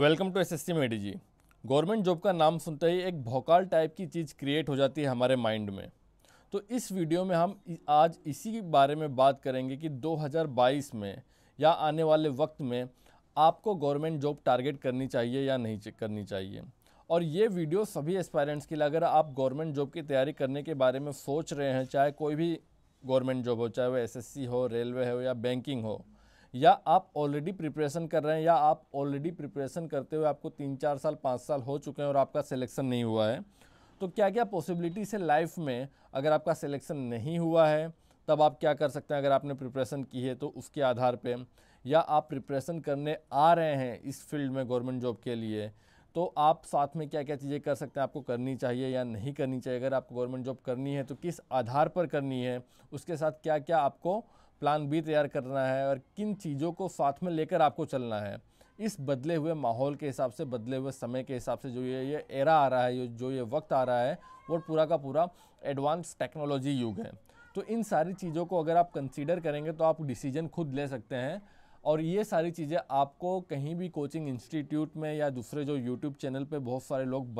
welcome to S S C मेडी जी government job का नाम सुनते ही एक भोकाल टाइप की चीज़ क्रिएट हो जाती है हमारे माइंड में तो इस वीडियो में हम आज इसी के बारे में बात करेंगे कि 2022 में या आने वाले वक्त में आपको गवर्नमेंट जॉब टारगेट करनी चाहिए या नहीं करनी चाहिए और ये वीडियो सभी एस्पायरेंट्स के लिए अगर आप गवर्नमेंट जॉब की तैयारी करने के बारे में सोच रहे हैं चाहे कोई भी गवर्नमेंट जॉब हो चाहे वो एस हो रेलवे हो या बैंकिंग हो या आप ऑलरेडी प्रिपरेशन कर रहे हैं या आप ऑलरेडी प्रिपरेशन करते हुए आपको तीन चार साल पाँच साल हो चुके हैं और आपका सिलेक्शन नहीं हुआ है तो क्या क्या पॉसिबिलिटी से लाइफ में अगर आपका सिलेक्शन नहीं हुआ है तब आप क्या कर सकते हैं अगर आपने प्रिपरेशन की है तो उसके आधार पे या आप प्रिपरेशन करने आ रहे हैं इस फील्ड में गवर्नमेंट जॉब के लिए तो आप साथ में क्या क्या चीज़ें कर सकते हैं आपको करनी चाहिए या नहीं करनी चाहिए अगर आपको गवर्नमेंट जॉब करनी है तो किस आधार पर करनी है उसके साथ क्या क्या आपको प्लान बी तैयार करना है और किन चीज़ों को साथ में लेकर आपको चलना है इस बदले हुए माहौल के हिसाब से बदले हुए समय के हिसाब से जो ये ये एरा आ रहा है जो ये वक्त आ रहा है वो पूरा का पूरा एडवांस टेक्नोलॉजी युग है तो इन सारी चीज़ों को अगर आप कंसीडर करेंगे तो आप डिसीजन खुद ले सकते हैं और ये सारी चीज़ें आपको कहीं भी कोचिंग इंस्टीट्यूट में या दूसरे जो यूट्यूब चैनल पर बहुत सारे लोग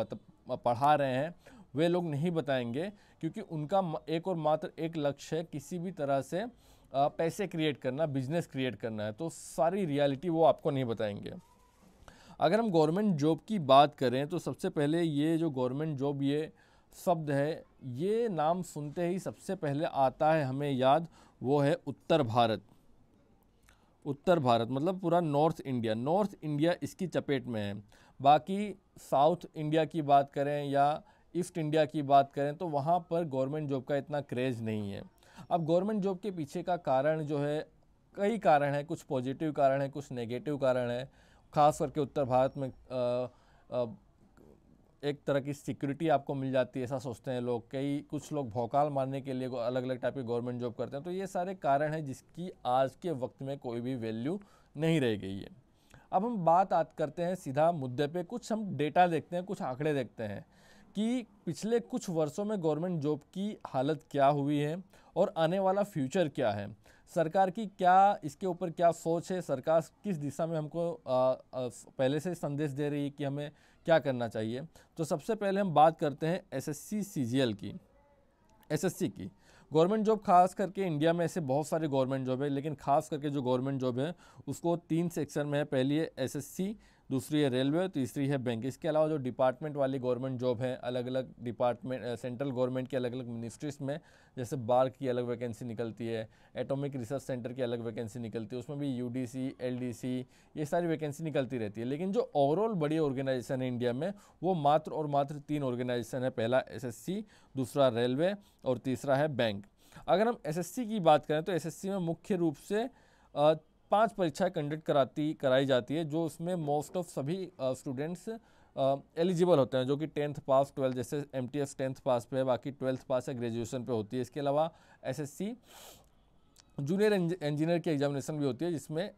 पढ़ा रहे हैं वे लोग नहीं बताएंगे क्योंकि उनका एक और मात्र एक लक्ष्य है किसी भी तरह से पैसे क्रिएट करना बिजनेस क्रिएट करना है तो सारी रियलिटी वो आपको नहीं बताएंगे अगर हम गवर्नमेंट जॉब की बात करें तो सबसे पहले ये जो गवर्नमेंट जॉब ये शब्द है ये नाम सुनते ही सबसे पहले आता है हमें याद वो है उत्तर भारत उत्तर भारत मतलब पूरा नॉर्थ इंडिया नॉर्थ इंडिया इसकी चपेट में है बाकी साउथ इंडिया की बात करें या ईस्ट इंडिया की बात करें तो वहाँ पर गवर्नमेंट जॉब का इतना क्रेज़ नहीं है अब गवर्नमेंट जॉब के पीछे का कारण जो है कई कारण है कुछ पॉजिटिव कारण है कुछ नेगेटिव कारण है खास करके उत्तर भारत में आ, आ, एक तरह की सिक्योरिटी आपको मिल जाती है ऐसा सोचते हैं लोग कई कुछ लोग भौकाल मारने के लिए अलग अलग टाइप की गवर्नमेंट जॉब करते हैं तो ये सारे कारण हैं जिसकी आज के वक्त में कोई भी वैल्यू नहीं रह गई है अब हम बात आत करते हैं सीधा मुद्दे पे कुछ हम डेटा देखते हैं कुछ आंकड़े देखते हैं कि पिछले कुछ वर्षों में गवर्नमेंट जॉब की हालत क्या हुई है और आने वाला फ्यूचर क्या है सरकार की क्या इसके ऊपर क्या सोच है सरकार किस दिशा में हमको आ, आ, पहले से संदेश दे रही है कि हमें क्या करना चाहिए तो सबसे पहले हम बात करते हैं एसएससी सीजीएल की एसएससी की गवर्नमेंट जॉब खास करके इंडिया में ऐसे बहुत सारे गवर्नमेंट जॉब है लेकिन खास करके जो गवर्नमेंट जॉब है उसको तीन सेक्शन में है पहली है एस दूसरी है रेलवे तीसरी है बैंक इसके अलावा जो डिपार्टमेंट वाली गवर्नमेंट जॉब है अलग अलग डिपार्टमेंट सेंट्रल गवर्नमेंट की अलग अलग मिनिस्ट्रीज में जैसे बार की अलग वैकेंसी निकलती है एटॉमिक रिसर्च सेंटर की अलग वैकेंसी निकलती है उसमें भी यू डी ये सारी वैकेंसी निकलती रहती है लेकिन जो ओवरऑल बड़ी ऑर्गेनाइजेशन है इंडिया में वो मात्र और मात्र तीन ऑर्गेनाइजेशन है पहला एस दूसरा रेलवे और तीसरा है बैंक अगर हम एस की बात करें तो एस में मुख्य रूप से पांच परीक्षाएं कंडक्ट कराती कराई जाती है जो उसमें मोस्ट ऑफ सभी स्टूडेंट्स एलिजिबल होते हैं जो कि टेंथ पास ट्वेल्थ जैसे M T S tenth pass पे है बाकी ट्वेल्थ पास या ग्रेजुएशन पे होती है इसके अलावा S S C junior engineer की एग्जामिनेशन भी होती है जिसमें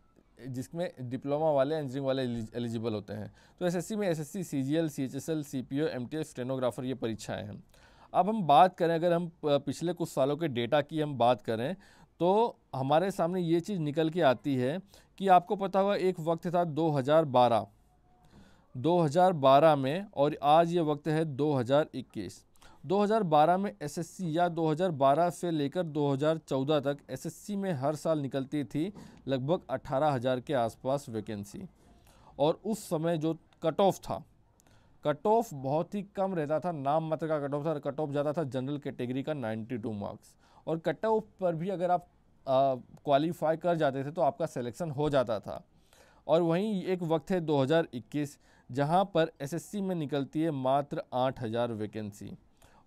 जिसमें डिप्लोमा वाले इंजीनियरिंग वाले एलिजिबल होते हैं तो एसएससी में SSC, CGL, CHSL, CPO, MTS, stenographer ये परीक्षाएं हैं अब हम बात करें अगर हम पिछले कुछ सालों के डेटा की हम बात करें तो हमारे सामने ये चीज़ निकल के आती है कि आपको पता होगा एक वक्त था 2012 2012 में और आज ये वक्त है 2021 2012 में एसएससी या 2012 से लेकर 2014 तक एसएससी में हर साल निकलती थी लगभग 18,000 के आसपास वैकेंसी और उस समय जो कट ऑफ था कट ऑफ बहुत ही कम रहता था नाम मात्र का कट ऑफ था कट ऑफ जाता था जनरल कैटेगरी का 92 मार्क्स और कट ऑफ पर भी अगर आप क्वालिफाई कर जाते थे तो आपका सिलेक्शन हो जाता था और वहीं एक वक्त है 2021 जहां पर एसएससी में निकलती है मात्र 8000 वैकेंसी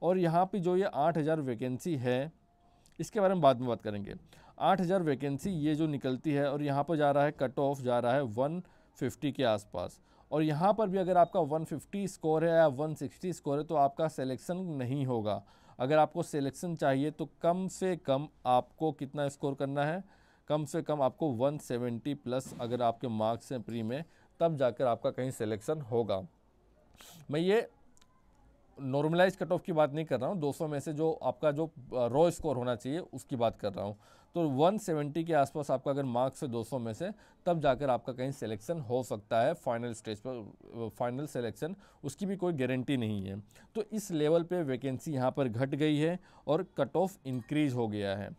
और यहां पे जो ये 8000 वैकेंसी है इसके बारे में बाद में बात करेंगे 8000 वैकेंसी ये जो निकलती है और यहाँ पर जा रहा है कट ऑफ जा रहा है 150 के आसपास और यहाँ पर भी अगर आपका 150 स्कोर है या 160 स्कोर है तो आपका सिलेक्शन नहीं होगा अगर आपको सिलेक्शन चाहिए तो कम से कम आपको कितना स्कोर करना है कम से कम आपको 170 प्लस अगर आपके मार्क्स हैं प्री में तब जाकर आपका कहीं सिलेक्शन होगा मैं ये नॉर्मलाइज कट ऑफ की बात नहीं कर रहा हूँ 200 में से जो आपका जो रॉ स्कोर होना चाहिए उसकी बात कर रहा हूँ तो 170 के आसपास आपका अगर मार्क्स है 200 में से तब जाकर आपका कहीं सिलेक्शन हो सकता है फाइनल स्टेज पर फाइनल सिलेक्शन उसकी भी कोई गारंटी नहीं है तो इस लेवल पे वैकेंसी यहाँ पर घट गई है और कट ऑफ इंक्रीज हो गया है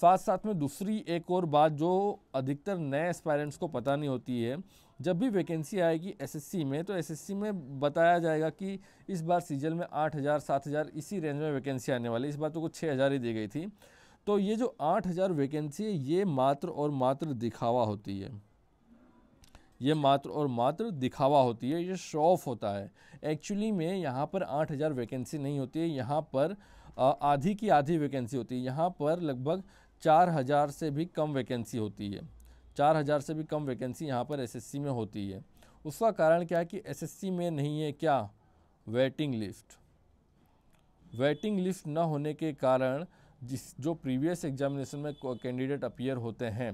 साथ साथ में दूसरी एक और बात जो अधिकतर नए एस्पायरेंट्स को पता नहीं होती है जब भी वैकेंसी आएगी एसएससी में तो एसएससी में बताया जाएगा कि इस बार सीजल में आठ हज़ार सात हज़ार इसी रेंज में वैकेंसी आने वाली इस बार तो कुछ छः हज़ार ही दी गई थी तो ये जो आठ हज़ार वैकेंसी है ये मात्र और मात्र दिखावा होती है ये मात्र और मात्र दिखावा होती है ये शो ऑफ होता है एक्चुअली में यहाँ पर आठ हज़ार वैकेंसी नहीं होती है यहाँ पर आधी की आधी वैकेंसी होती है यहाँ पर लगभग चार हज़ार से भी कम वैकेंसी होती है चार हज़ार से भी कम वैकेंसी यहाँ पर एसएससी में होती है उसका कारण क्या है कि एसएससी में नहीं है क्या वेटिंग लिस्ट वेटिंग लिस्ट ना होने के कारण जिस जो प्रीवियस एग्जामिनेशन में कैंडिडेट अपीयर होते हैं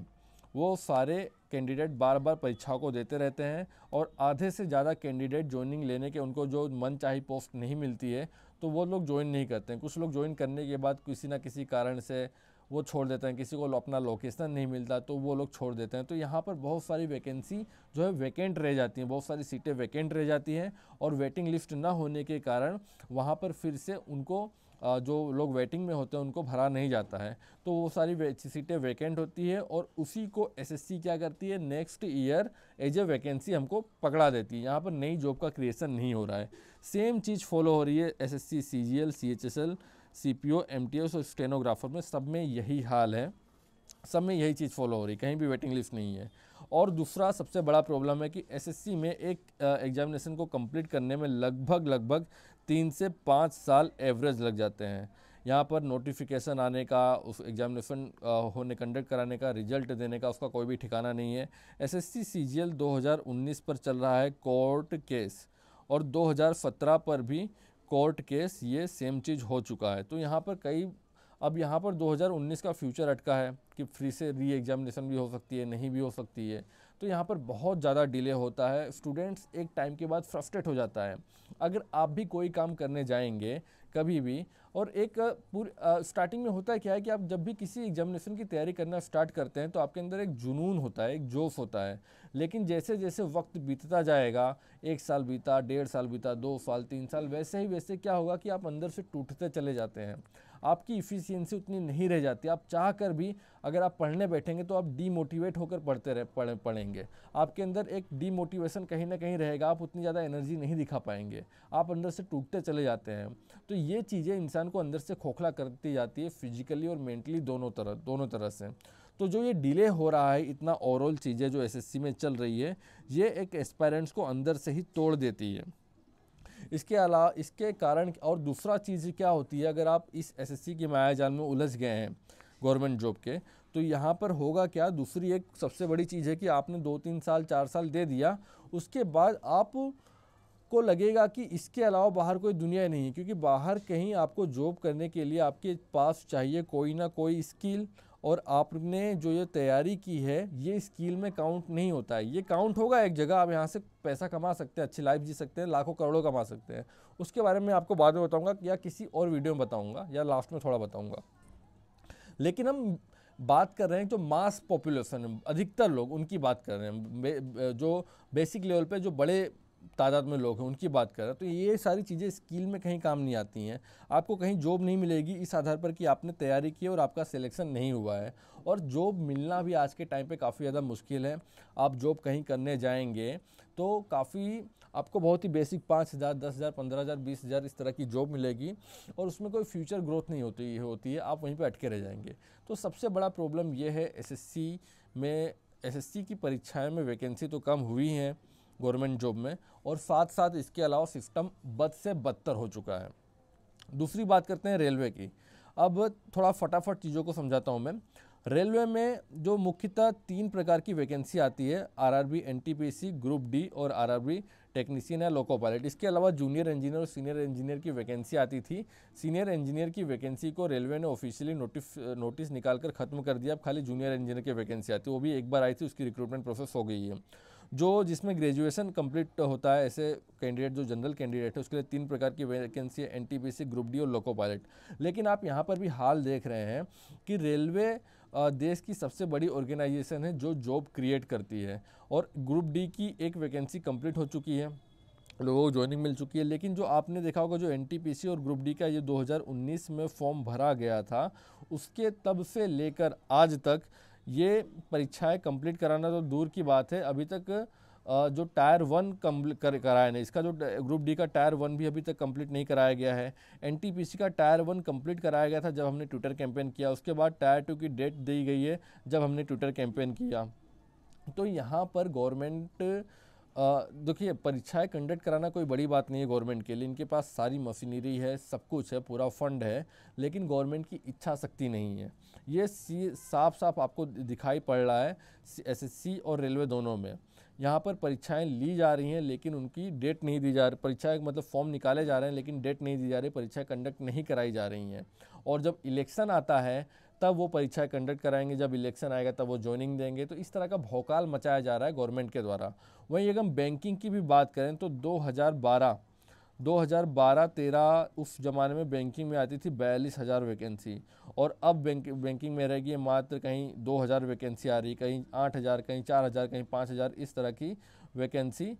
वो सारे कैंडिडेट बार बार परीक्षा को देते रहते हैं और आधे से ज़्यादा कैंडिडेट ज्वाइनिंग लेने के उनको जो मन चाही पोस्ट नहीं मिलती है तो वो लोग ज्वाइन नहीं करते हैं कुछ लोग ज्वाइन करने के बाद किसी ना किसी कारण से वो छोड़ देते हैं किसी को अपना लोकेशन नहीं मिलता तो वो लोग छोड़ देते हैं तो यहाँ पर बहुत सारी वैकेंसी जो है वैकेंट रह जाती हैं बहुत सारी सीटें वैकेंट रह जाती हैं और वेटिंग लिस्ट ना होने के कारण वहाँ पर फिर से उनको जो लोग वेटिंग में होते हैं उनको भरा नहीं जाता है तो वो सारी सीटें वैकेंट होती है और उसी को एसएससी क्या करती है next year as a vacancy हमको पकड़ा देती है यहाँ पर नई जॉब का क्रिएशन नहीं हो रहा है सेम चीज़ फॉलो हो रही है S S C C G L C H S L C P O M T S और स्टेनोग्राफर में सब में यही हाल है सब में यही चीज़ फॉलो हो रही कहीं भी वेटिंग लिस्ट नहीं है और दूसरा सबसे बड़ा प्रॉब्लम है कि एसएससी में एक एग्जामिनेशन को कंप्लीट करने में लगभग लगभग तीन से पाँच साल एवरेज लग जाते हैं यहाँ पर नोटिफिकेशन आने का उस एग्जामिनेशन होने कंडक्ट कराने का रिजल्ट देने का उसका कोई भी ठिकाना नहीं है एसएससी सीजीएल 2019 पर चल रहा है कोर्ट केस और 2017 पर भी कोर्ट केस ये सेम चीज़ हो चुका है तो यहाँ पर कई अब यहाँ पर 2019 का फ्यूचर अटका है कि फ्री से री एग्जामिनेशन भी हो सकती है नहीं भी हो सकती है तो यहाँ पर बहुत ज़्यादा डिले होता है स्टूडेंट्स एक टाइम के बाद फ्रस्ट्रेट हो जाता है अगर आप भी कोई काम करने जाएंगे कभी भी और एक पूरी स्टार्टिंग में होता है क्या है कि आप जब भी किसी एग्जामिनेशन की तैयारी करना स्टार्ट करते हैं तो आपके अंदर एक जुनून होता है एक जोश होता है लेकिन जैसे जैसे वक्त बीतता जाएगा एक साल बीता डेढ़ साल बीता दो साल तीन साल वैसे ही वैसे क्या होगा कि आप अंदर से टूटते चले जाते हैं आपकी इफ़िशियंसी उतनी नहीं रह जाती आप चाह कर भी अगर आप पढ़ने बैठेंगे तो आप डीमोटिवेट होकर पढ़ते रह पढ़ पढ़ेंगे आपके अंदर एक डीमोटिवेशन कहीं ना कहीं रहेगा आप उतनी ज़्यादा एनर्जी नहीं दिखा पाएंगे आप अंदर से टूटते चले जाते हैं तो ये चीज़ें इंसान इंसान को अंदर से खोखला करती जाती है फिजिकली और मेंटली दोनों तरह दोनों तरह से तो जो ये डिले हो रहा है इतना ओवरऑल चीज़ें जो एसएससी में चल रही है ये एक एस्पायरेंट्स को अंदर से ही तोड़ देती है इसके अलावा इसके कारण और दूसरा चीज़ क्या होती है अगर आप इस एस की माया जाल में उलझ गए हैं गवर्नमेंट जॉब के तो यहाँ पर होगा क्या दूसरी एक सबसे बड़ी चीज़ है कि आपने दो तीन साल चार साल दे दिया उसके बाद आप आपको लगेगा कि इसके अलावा बाहर कोई दुनिया नहीं है क्योंकि बाहर कहीं आपको जॉब करने के लिए आपके पास चाहिए कोई ना कोई स्किल और आपने जो ये तैयारी की है ये स्किल में काउंट नहीं होता है ये काउंट होगा एक जगह आप यहाँ से पैसा कमा सकते हैं अच्छी लाइफ जी सकते हैं लाखों करोड़ों कमा सकते हैं उसके बारे में आपको बाद में बताऊँगा या किसी और वीडियो में बताऊँगा या लास्ट में थोड़ा बताऊँगा लेकिन हम बात कर रहे हैं जो मास पॉपुलेशन अधिकतर लोग उनकी बात कर रहे हैं जो बेसिक लेवल पे जो बड़े तादाद में लोग हैं उनकी बात कर रहा तो ये सारी चीज़ें स्किल में कहीं काम नहीं आती हैं आपको कहीं जॉब नहीं मिलेगी इस आधार पर कि आपने तैयारी की और आपका सिलेक्शन नहीं हुआ है और जॉब मिलना भी आज के टाइम पे काफ़ी ज़्यादा मुश्किल है आप जॉब कहीं करने जाएंगे तो काफ़ी आपको बहुत ही बेसिक पाँच हज़ार दस हज़ार पंद्रह हज़ार बीस हज़ार इस तरह की जॉब मिलेगी और उसमें कोई फ्यूचर ग्रोथ नहीं होती होती है आप वहीं पर अटके रह जाएंगे तो सबसे बड़ा प्रॉब्लम ये है एसएससी में एसएससी की परीक्षाएं में वैकेंसी तो कम हुई हैं गवर्नमेंट जॉब में और साथ साथ इसके अलावा सिस्टम बद से बदतर हो चुका है दूसरी बात करते हैं रेलवे की अब थोड़ा फटाफट चीज़ों को समझाता हूँ मैं रेलवे में जो मुख्यतः तीन प्रकार की वैकेंसी आती है आरआरबी एनटीपीसी ग्रुप डी और आरआरबी टेक्नीशियन या लोको पायलट इसके अलावा जूनियर इंजीनियर और सीनियर इंजीनियर की वैकेंसी आती थी सीनियर इंजीनियर की वैकेंसी को रेलवे ने ऑफिशियली नोटिस नोटिस निकाल कर ख़त्म कर दिया अब खाली जूनियर इंजीनियर की वैकेंसी आती है वो भी एक बार आई थी उसकी रिक्रूटमेंट प्रोसेस हो गई है जो जिसमें ग्रेजुएशन कंप्लीट होता है ऐसे कैंडिडेट जो जनरल कैंडिडेट है उसके लिए तीन प्रकार की वैकेंसी है एन ग्रुप डी और लोको पायलट लेकिन आप यहाँ पर भी हाल देख रहे हैं कि रेलवे देश की सबसे बड़ी ऑर्गेनाइजेशन है जो जॉब क्रिएट करती है और ग्रुप डी की एक वैकेंसी कम्प्लीट हो चुकी है लोगों को ज्वाइनिंग मिल चुकी है लेकिन जो आपने देखा होगा जो एन और ग्रुप डी का ये 2019 में फॉर्म भरा गया था उसके तब से लेकर आज तक ये परीक्षाएं कंप्लीट कराना तो दूर की बात है अभी तक जो टायर वन कर कराया नहीं इसका जो ग्रुप डी का टायर वन भी अभी तक कंप्लीट नहीं कराया गया है एनटीपीसी का टायर वन कंप्लीट कराया गया था जब हमने ट्विटर कैंपेन किया उसके बाद टायर टू की डेट दी गई है जब हमने ट्विटर कैंपेन किया तो यहाँ पर गवर्नमेंट देखिए परीक्षाएं कंडक्ट कराना कोई बड़ी बात नहीं है गवर्नमेंट के लिए इनके पास सारी मशीनरी है सब कुछ है पूरा फंड है लेकिन गवर्नमेंट की इच्छा शक्ति नहीं है ये सी साफ साफ आपको दिखाई पड़ रहा है एसएससी और रेलवे दोनों में यहाँ पर परीक्षाएं ली जा रही हैं लेकिन उनकी डेट नहीं दी जा रही परीक्षाएँ मतलब फॉर्म निकाले जा रहे हैं लेकिन डेट नहीं दी जा रही परीक्षाएँ कंडक्ट नहीं कराई जा रही हैं और जब इलेक्शन आता है तब वो परीक्षा कंडक्ट कराएंगे जब इलेक्शन आएगा तब वो ज्वाइनिंग देंगे तो इस तरह का भौकाल मचाया जा रहा है गवर्नमेंट के द्वारा वहीं अगर हम बैंकिंग की भी बात करें तो 2012 2012-13 उस ज़माने में बैंकिंग में आती थी बयालीस हज़ार वैकेंसी और अब बैंक बैंकिंग में रहेगी मात्र कहीं हज़ार वैकेंसी आ रही कहीं हज़ार कहीं हज़ार कहीं हज़ार इस तरह की वैकेंसी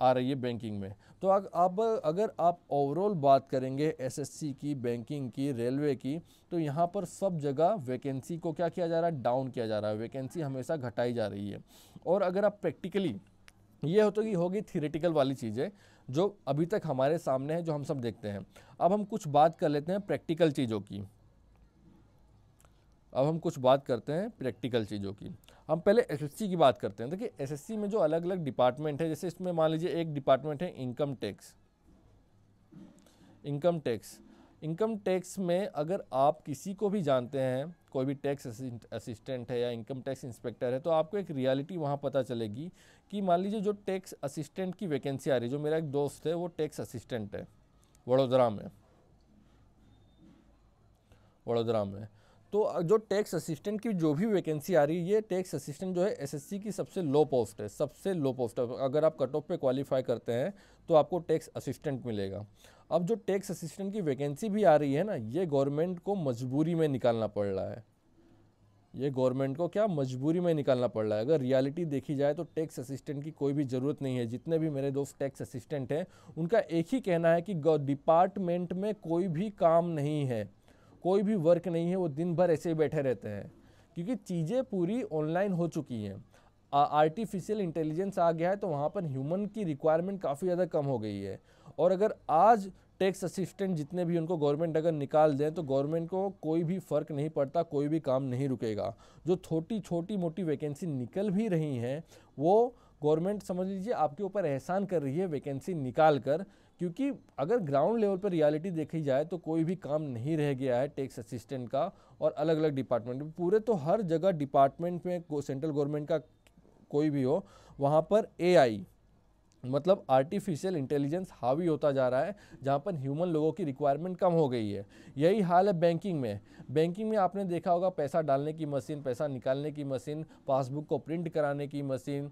आ रही है बैंकिंग में तो अब अगर आप ओवरऑल बात करेंगे एसएससी की बैंकिंग की रेलवे की तो यहाँ पर सब जगह वैकेंसी को क्या किया जा रहा है डाउन किया जा रहा है वैकेंसी हमेशा घटाई जा रही है और अगर आप प्रैक्टिकली ये हो तो होगी थियरेटिकल वाली चीज़ें जो अभी तक हमारे सामने है जो हम सब देखते हैं अब हम कुछ बात कर लेते हैं प्रैक्टिकल चीज़ों की अब हम कुछ बात करते हैं प्रैक्टिकल चीज़ों की हम पहले एसएससी की बात करते हैं देखिए एसएससी में जो अलग अलग डिपार्टमेंट है जैसे इसमें मान लीजिए एक डिपार्टमेंट है income tax income tax income tax में अगर आप किसी को भी जानते हैं कोई भी टैक्स असिस्टेंट है या इनकम टैक्स इंस्पेक्टर है तो आपको एक रियलिटी वहाँ पता चलेगी कि मान लीजिए जो टैक्स असिस्टेंट की वैकेंसी आ रही है जो मेरा एक दोस्त है वो टैक्स असिस्टेंट है वडोदरा में वडोदरा में तो जो टैक्स असिस्टेंट की जो भी वैकेंसी आ रही है ये टैक्स असिस्टेंट जो है एसएससी की सबसे लो पोस्ट है सबसे लो पोस्ट है अगर आप कट ऑफ पे क्वालिफाई करते हैं तो आपको टैक्स असिस्टेंट मिलेगा अब जो टैक्स असिस्टेंट की वैकेंसी भी आ रही है ना ये गवर्नमेंट को मजबूरी में निकालना पड़ रहा है ये गवर्नमेंट को क्या मजबूरी में निकालना पड़ रहा है अगर रियलिटी देखी जाए तो टैक्स असिस्टेंट की कोई भी ज़रूरत नहीं है जितने भी मेरे दोस्त टैक्स असिस्टेंट हैं उनका एक ही कहना है कि डिपार्टमेंट में कोई भी काम नहीं है कोई भी वर्क नहीं है वो दिन भर ऐसे ही बैठे रहते हैं क्योंकि चीज़ें पूरी ऑनलाइन हो चुकी हैं आर्टिफिशियल इंटेलिजेंस आ गया है तो वहाँ पर ह्यूमन की रिक्वायरमेंट काफ़ी ज़्यादा कम हो गई है और अगर आज टैक्स असिस्टेंट जितने भी उनको गवर्नमेंट अगर निकाल दें तो गवर्नमेंट को कोई भी फ़र्क नहीं पड़ता कोई भी काम नहीं रुकेगा जो छोटी छोटी मोटी वैकेंसी निकल भी रही हैं वो गवर्नमेंट समझ लीजिए आपके ऊपर एहसान कर रही है वैकेंसी निकाल कर क्योंकि अगर ग्राउंड लेवल पर रियलिटी देखी जाए तो कोई भी काम नहीं रह गया है टैक्स असिस्टेंट का और अलग अलग डिपार्टमेंट में पूरे तो हर जगह डिपार्टमेंट में सेंट्रल गवर्नमेंट का कोई भी हो वहाँ पर एआई मतलब आर्टिफिशियल इंटेलिजेंस हावी होता जा रहा है जहाँ पर ह्यूमन लोगों की रिक्वायरमेंट कम हो गई है यही हाल है बैंकिंग में बैंकिंग में आपने देखा होगा पैसा डालने की मशीन पैसा निकालने की मशीन पासबुक को प्रिंट कराने की मशीन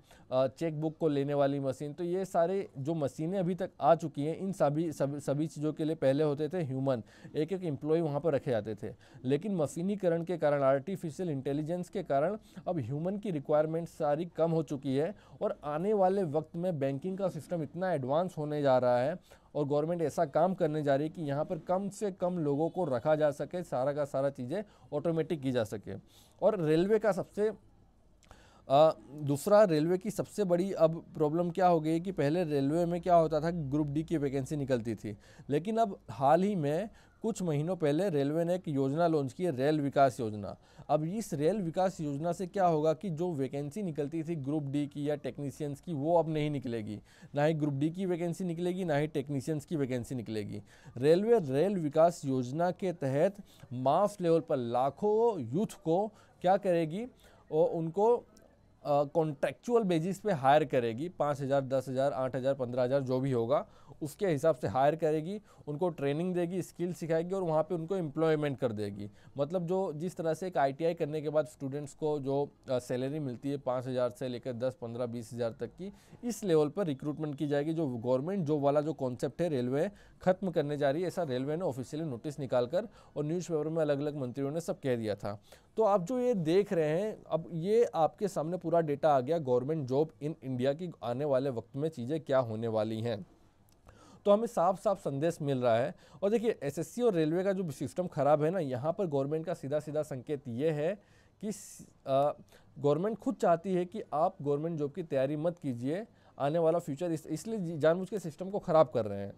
चेक बुक को लेने वाली मशीन तो ये सारे जो मशीनें अभी तक आ चुकी हैं इन सभी सभी चीज़ों के लिए पहले होते थे ह्यूमन एक एक एम्प्लॉय वहाँ पर रखे जाते थे लेकिन मशीनीकरण के कारण आर्टिफिशियल इंटेलिजेंस के कारण अब ह्यूमन की रिक्वायरमेंट सारी कम हो चुकी है और आने वाले वक्त में बैंकिंग का का सिस्टम इतना एडवांस होने जा रहा है और गवर्नमेंट ऐसा काम करने जा रही है कि यहाँ पर कम से कम लोगों को रखा जा सके सारा का सारा चीज़ें ऑटोमेटिक की जा सके और रेलवे का सबसे आ, दूसरा रेलवे की सबसे बड़ी अब प्रॉब्लम क्या हो गई कि पहले रेलवे में क्या होता था ग्रुप डी की वैकेंसी निकलती थी लेकिन अब हाल ही में कुछ महीनों पहले रेलवे ने एक योजना लॉन्च की है रेल विकास योजना अब इस रेल विकास योजना से क्या होगा कि जो वैकेंसी निकलती थी ग्रुप डी की या टेक्नीशियंस की वो अब नहीं निकलेगी ना ही ग्रुप डी की वैकेंसी निकलेगी ना ही टेक्नीशियंस की वैकेंसी निकलेगी रेलवे रेल विकास योजना के तहत माफ लेवल पर लाखों यूथ को क्या करेगी और उनको कॉन्ट्रेक्चुअल बेसिस पे हायर करेगी पाँच हज़ार दस हज़ार आठ हज़ार पंद्रह हज़ार जो भी होगा उसके हिसाब से हायर करेगी उनको ट्रेनिंग देगी स्किल सिखाएगी और वहाँ पे उनको एम्प्लॉयमेंट कर देगी मतलब जो जिस तरह से एक आईटीआई करने के बाद स्टूडेंट्स को जो सैलरी मिलती है पाँच हज़ार से लेकर दस पंद्रह बीस हज़ार तक की इस लेवल पर रिक्रूटमेंट की जाएगी जो गवर्नमेंट जॉब वाला जो कॉन्सेप्ट है रेलवे खत्म करने जा रही है ऐसा रेलवे ने ऑफिशियली नोटिस निकालकर और न्यूज़पेपर में अलग अलग मंत्रियों ने सब कह दिया था तो आप जो ये देख रहे हैं अब ये आपके सामने पूरा डेटा आ गया गवर्नमेंट जॉब इन इंडिया की आने वाले वक्त में चीज़ें क्या होने वाली हैं तो हमें साफ साफ संदेश मिल रहा है और देखिए एसएससी और रेलवे का जो सिस्टम ख़राब है ना यहाँ पर गवर्नमेंट का सीधा सीधा संकेत ये है कि गवर्नमेंट खुद चाहती है कि आप गवर्नमेंट जॉब की तैयारी मत कीजिए आने वाला फ्यूचर इस इसलिए जानबूझ के सिस्टम को ख़राब कर रहे हैं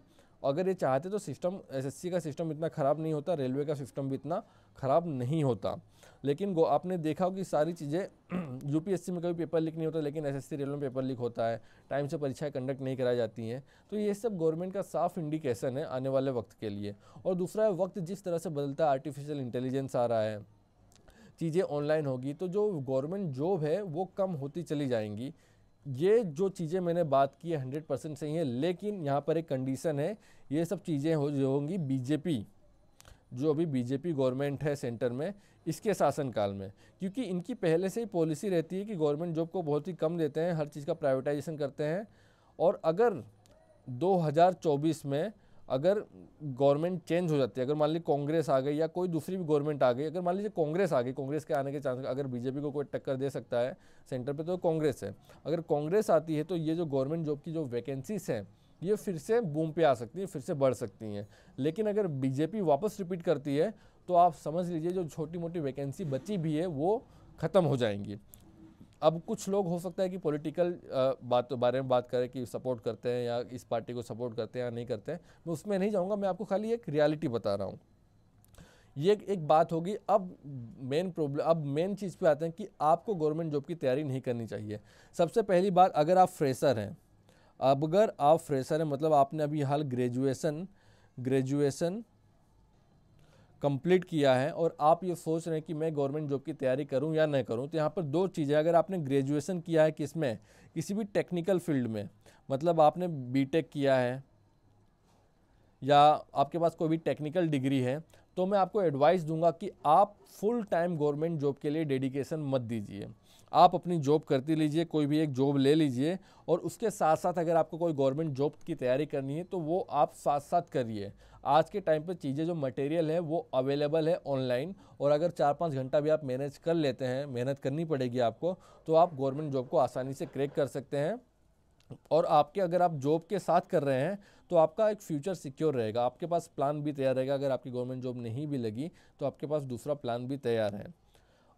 अगर ये चाहते तो सिस्टम एसएससी का सिस्टम इतना ख़राब नहीं होता रेलवे का सिस्टम भी इतना ख़राब नहीं होता लेकिन आपने देखा हो कि सारी चीज़ें यूपीएससी में कभी पेपर लीक नहीं होता लेकिन एसएससी रेलवे में पेपर लीक होता है टाइम से परीक्षाएं कंडक्ट नहीं कराई जाती हैं तो ये सब गवर्नमेंट का साफ इंडिकेशन है आने वाले वक्त के लिए और दूसरा वक्त जिस तरह से बदलता है आर्टिफिशियल इंटेलिजेंस आ रहा है चीज़ें ऑनलाइन होगी तो जो गवर्नमेंट जॉब है वो कम होती चली जाएंगी ये जो चीज़ें मैंने बात की है हंड्रेड परसेंट सही है लेकिन यहाँ पर एक कंडीशन है ये सब चीज़ें हो जो होंगी बीजेपी जो अभी बीजेपी गवर्नमेंट है सेंटर में इसके शासनकाल में क्योंकि इनकी पहले से ही पॉलिसी रहती है कि गवर्नमेंट जॉब को बहुत ही कम देते हैं हर चीज़ का प्राइवेटाइजेशन करते हैं और अगर दो में अगर गवर्नमेंट चेंज हो जाती है अगर मान लीजिए कांग्रेस आ गई या कोई दूसरी भी गवर्नमेंट आ गई अगर मान लीजिए कांग्रेस आ गई कांग्रेस के आने के चांस अगर बीजेपी को कोई टक्कर दे सकता है सेंटर पे तो कांग्रेस है अगर कांग्रेस आती है तो ये जो गवर्नमेंट जॉब की जो वैकेंसीज हैं ये फिर से बूम पे आ सकती हैं फिर से बढ़ सकती हैं लेकिन अगर बीजेपी वापस रिपीट करती है तो आप समझ लीजिए जो छोटी मोटी वैकेंसी बची भी है वो ख़त्म हो जाएंगी अब कुछ लोग हो सकता है कि पॉलिटिकल बात बारे में बात करें कि सपोर्ट करते हैं या इस पार्टी को सपोर्ट करते हैं या नहीं करते हैं मैं उसमें नहीं जाऊँगा मैं आपको खाली एक रियलिटी बता रहा हूँ ये एक बात होगी अब मेन प्रॉब्लम अब मेन चीज़ पे आते हैं कि आपको गवर्नमेंट जॉब की तैयारी नहीं करनी चाहिए सबसे पहली बात अगर आप फ्रेशर हैं अब अगर आप फ्रेशर हैं मतलब आपने अभी हाल ग्रेजुएसन ग्रेजुएसन कंप्लीट किया है और आप ये सोच रहे हैं कि मैं गवर्नमेंट जॉब की तैयारी करूं या नहीं करूं तो यहाँ पर दो चीज़ें अगर आपने ग्रेजुएशन किया है किस में किसी भी टेक्निकल फील्ड में मतलब आपने बीटेक किया है या आपके पास कोई भी टेक्निकल डिग्री है तो मैं आपको एडवाइस दूंगा कि आप फुल टाइम गवर्नमेंट जॉब के लिए डेडिकेशन मत दीजिए आप अपनी जॉब करती लीजिए कोई भी एक जॉब ले लीजिए और उसके साथ साथ अगर आपको कोई गवर्नमेंट जॉब की तैयारी करनी है तो वो आप साथ साथ करिए आज के टाइम पर चीज़ें जो मटेरियल है वो अवेलेबल है ऑनलाइन और अगर चार पाँच घंटा भी आप मैनेज कर लेते हैं मेहनत करनी पड़ेगी आपको तो आप गवर्नमेंट जॉब को आसानी से क्रैक कर सकते हैं और आपके अगर आप जॉब के साथ कर रहे हैं तो आपका एक फ्यूचर सिक्योर रहेगा आपके पास प्लान भी तैयार रहेगा अगर आपकी गवर्नमेंट जॉब नहीं भी लगी तो आपके पास दूसरा प्लान भी तैयार है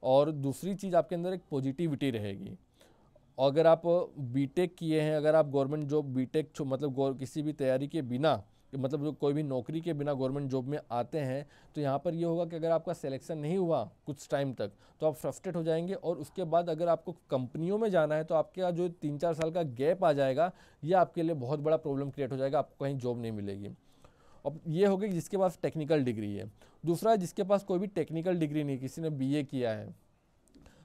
और दूसरी चीज़ आपके अंदर एक पॉजिटिविटी रहेगी अगर आप बीटेक किए हैं अगर आप गवर्नमेंट जॉब बीटेक मतलब किसी भी तैयारी के बिना मतलब जो कोई भी नौकरी के बिना गवर्नमेंट जॉब में आते हैं तो यहाँ पर यह होगा कि अगर आपका सिलेक्शन नहीं हुआ कुछ टाइम तक तो आप फ्रस्ट्रेट हो जाएंगे और उसके बाद अगर आपको कंपनियों में जाना है तो आपके जो तीन चार साल का गैप आ जाएगा यह आपके लिए बहुत बड़ा प्रॉब्लम क्रिएट हो जाएगा आपको कहीं जॉब नहीं मिलेगी अब ये हो गया जिसके पास टेक्निकल डिग्री है दूसरा जिसके पास कोई भी टेक्निकल डिग्री नहीं किसी ने बीए किया है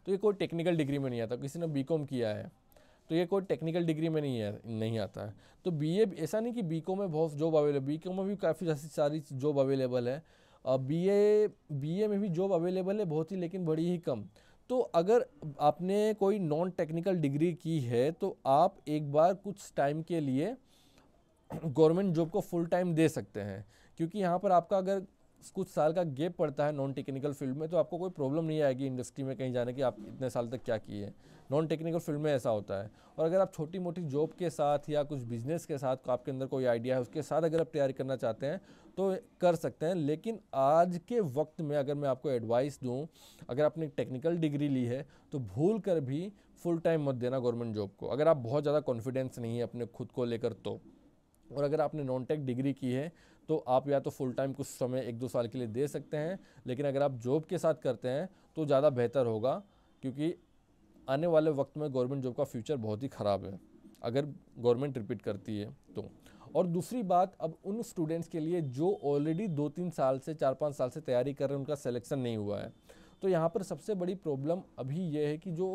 तो ये कोई टेक्निकल डिग्री में नहीं आता किसी ने बीकॉम किया है तो ये कोई टेक्निकल डिग्री में नहीं है नहीं आता है तो बीए ऐसा नहीं कि बीकॉम में बहुत जॉब अवेलेबल कॉम में भी काफ़ी सारी जॉब अवेलेबल है बी बी ए में भी जॉब अवेलेबल है बहुत ही लेकिन बड़ी ही कम तो अगर आपने कोई नॉन टेक्निकल डिग्री की है तो आप एक बार कुछ टाइम के लिए गवर्नमेंट जॉब को फुल टाइम दे सकते हैं क्योंकि यहाँ पर आपका अगर कुछ साल का गैप पड़ता है नॉन टेक्निकल फील्ड में तो आपको कोई प्रॉब्लम नहीं आएगी इंडस्ट्री में कहीं जाने की आप इतने साल तक क्या किए नॉन टेक्निकल फील्ड में ऐसा होता है और अगर आप छोटी मोटी जॉब के साथ या कुछ बिजनेस के साथ तो आपके अंदर कोई आइडिया है उसके साथ अगर आप तैयारी करना चाहते हैं तो कर सकते हैं लेकिन आज के वक्त में अगर मैं आपको एडवाइस दूँ अगर आपने टेक्निकल डिग्री ली है तो भूल कर भी फुल टाइम मत देना गवर्नमेंट जॉब को अगर आप बहुत ज़्यादा कॉन्फिडेंस नहीं है अपने खुद को लेकर तो और अगर आपने नॉन टेक डिग्री की है तो आप या तो फुल टाइम कुछ समय एक दो साल के लिए दे सकते हैं लेकिन अगर आप जॉब के साथ करते हैं तो ज़्यादा बेहतर होगा क्योंकि आने वाले वक्त में गवर्नमेंट जॉब का फ्यूचर बहुत ही ख़राब है अगर गवर्नमेंट रिपीट करती है तो और दूसरी बात अब उन स्टूडेंट्स के लिए जो ऑलरेडी दो तीन साल से चार पाँच साल से तैयारी कर रहे हैं उनका सिलेक्शन नहीं हुआ है तो यहाँ पर सबसे बड़ी प्रॉब्लम अभी यह है कि जो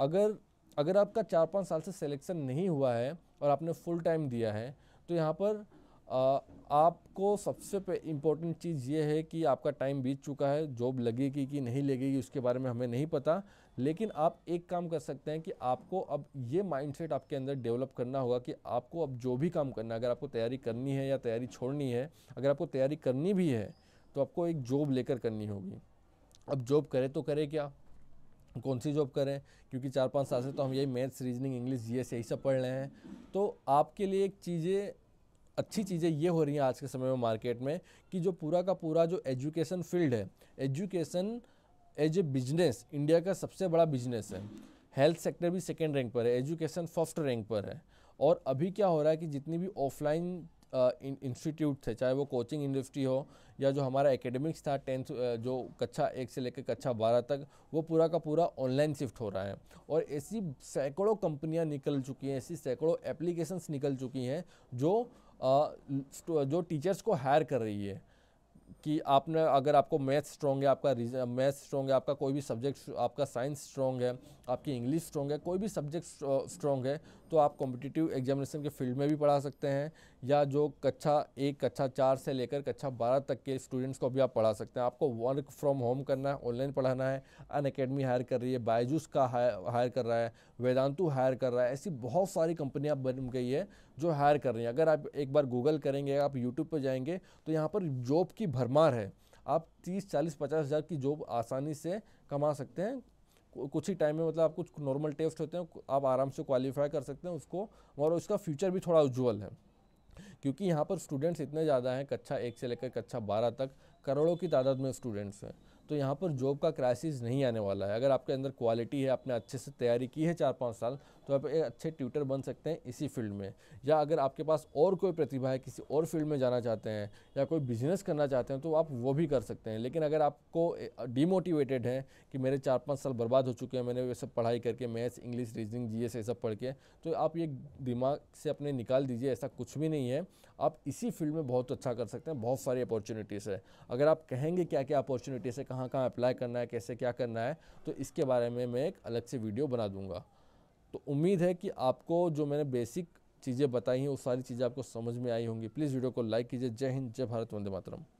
अगर अगर आपका चार पाँच साल से सिलेक्शन नहीं हुआ है और आपने फुल टाइम दिया है तो यहाँ पर आ, आपको सबसे इम्पोर्टेंट चीज़ ये है कि आपका टाइम बीत चुका है जॉब लगेगी कि नहीं लगेगी उसके बारे में हमें नहीं पता लेकिन आप एक काम कर सकते हैं कि आपको अब ये माइंडसेट आपके अंदर डेवलप करना होगा कि आपको अब जो भी काम करना है अगर आपको तैयारी करनी है या तैयारी छोड़नी है अगर आपको तैयारी करनी भी है तो आपको एक जॉब लेकर करनी होगी अब जॉब करे तो करे क्या कौन सी जॉब करें क्योंकि चार पाँच साल से तो हम यही मैथ्स रीजनिंग इंग्लिश एस यही सब पढ़ रहे हैं तो आपके लिए एक चीज़ें अच्छी चीज़ें ये हो रही हैं आज के समय में मार्केट में कि जो पूरा का पूरा जो एजुकेशन फील्ड है education as a business India का सबसे बड़ा बिजनेस है हेल्थ सेक्टर भी सेकेंड रैंक पर है एजुकेशन फर्स्ट रैंक पर है और अभी क्या हो रहा है कि जितनी भी ऑफलाइन इंस्टीट्यूट थे चाहे वो कोचिंग इंडस्ट्री हो या जो हमारा एकेडमिक्स था टेंथ जो कक्षा एक से लेकर कक्षा बारह तक वो पूरा का पूरा ऑनलाइन शिफ्ट हो रहा है और ऐसी सैकड़ों कंपनियां निकल चुकी हैं ऐसी सैकड़ों एप्लीकेशंस निकल चुकी हैं जो आ, जो टीचर्स को हायर कर रही है कि आपने अगर आपको मैथ स्ट्रॉन्ग है आपका मैथ स्ट्रॉन्ग है आपका कोई भी सब्जेक्ट आपका साइंस स्ट्रॉन्ग है आपकी इंग्लिश स्ट्रॉन्ग है कोई भी सब्जेक्ट स्ट्रॉन्ग है तो आप कॉम्पिटिटिव एग्जामिनेशन के फील्ड में भी पढ़ा सकते हैं या जो कक्षा एक कक्षा चार से लेकर कक्षा बारह तक के स्टूडेंट्स को भी आप पढ़ा सकते हैं आपको वर्क फ्रॉम होम करना है ऑनलाइन पढ़ाना है अन अकेडमी हायर कर रही है बायजूस का हायर कर रहा है वेदांतु हायर कर रहा है ऐसी बहुत सारी कंपनियाँ बन गई है जो हायर कर रही हैं अगर आप एक बार गूगल करेंगे आप यूट्यूब पर जाएंगे तो यहाँ पर जॉब की भरमार है आप तीस चालीस पचास हज़ार की जॉब आसानी से कमा सकते हैं कुछ ही टाइम में मतलब आप कुछ नॉर्मल टेस्ट होते हैं आप आराम से क्वालिफाई कर सकते हैं उसको और उसका फ्यूचर भी थोड़ा उज्ज्वल है क्योंकि यहाँ पर स्टूडेंट्स इतने ज़्यादा हैं कक्षा एक से लेकर कक्षा बारह तक करोड़ों की तादाद में स्टूडेंट्स हैं तो यहाँ पर जॉब का क्राइसिस नहीं आने वाला है अगर आपके अंदर क्वालिटी है आपने अच्छे से तैयारी की है चार पाँच साल तो आप एक अच्छे ट्यूटर बन सकते हैं इसी फील्ड में या अगर आपके पास और कोई प्रतिभा है किसी और फील्ड में जाना चाहते हैं या कोई बिजनेस करना चाहते हैं तो आप वो भी कर सकते हैं लेकिन अगर आपको डीमोटिवेटेड है कि मेरे चार पाँच साल बर्बाद हो चुके हैं मैंने ये सब पढ़ाई करके मैथ्स इंग्लिश रीजनिंग जी ये सब पढ़ के तो आप ये दिमाग से अपने निकाल दीजिए ऐसा कुछ भी नहीं है आप इसी फील्ड में बहुत अच्छा कर सकते हैं बहुत सारी अपॉर्चुनिटीज़ है अगर आप कहेंगे क्या क्या अपॉर्चुनिटीज़ है कहाँ कहाँ अप्लाई करना है कैसे क्या करना है तो इसके बारे में मैं एक अलग से वीडियो बना दूँगा तो उम्मीद है कि आपको जो मैंने बेसिक चीज़ें बताई हैं वो सारी चीज़ें आपको समझ में आई होंगी प्लीज़ वीडियो को लाइक कीजिए जय हिंद जय भारत वंदे मातरम